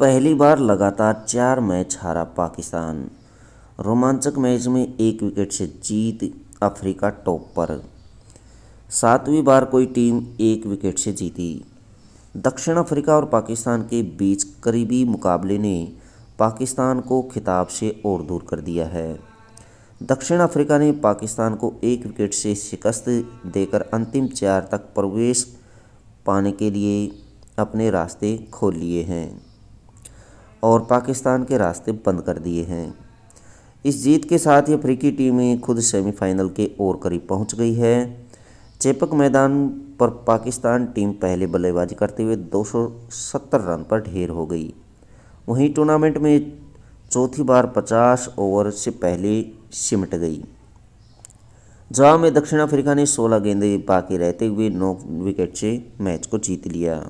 पहली बार लगातार चार मैच हारा पाकिस्तान रोमांचक मैच में एक विकेट से जीत अफ्रीका टॉप पर सातवीं बार कोई टीम एक विकेट से जीती दक्षिण अफ्रीका और पाकिस्तान के बीच करीबी मुकाबले ने पाकिस्तान को खिताब से और दूर कर दिया है दक्षिण अफ्रीका ने पाकिस्तान को एक विकेट से शिकस्त देकर अंतिम चार तक प्रवेश पाने के लिए अपने रास्ते खोल लिए हैं और पाकिस्तान के रास्ते बंद कर दिए हैं इस जीत के साथ ही अफ्रीकी टीमें खुद सेमीफाइनल के और करीब पहुंच गई है चेपक मैदान पर पाकिस्तान टीम पहले बल्लेबाजी करते हुए 270 रन पर ढेर हो गई वहीं टूर्नामेंट में चौथी बार 50 ओवर से पहले सिमट गई जवाब में दक्षिण अफ्रीका ने 16 गेंदें बाकी रहते हुए 9 विकेट से मैच को जीत लिया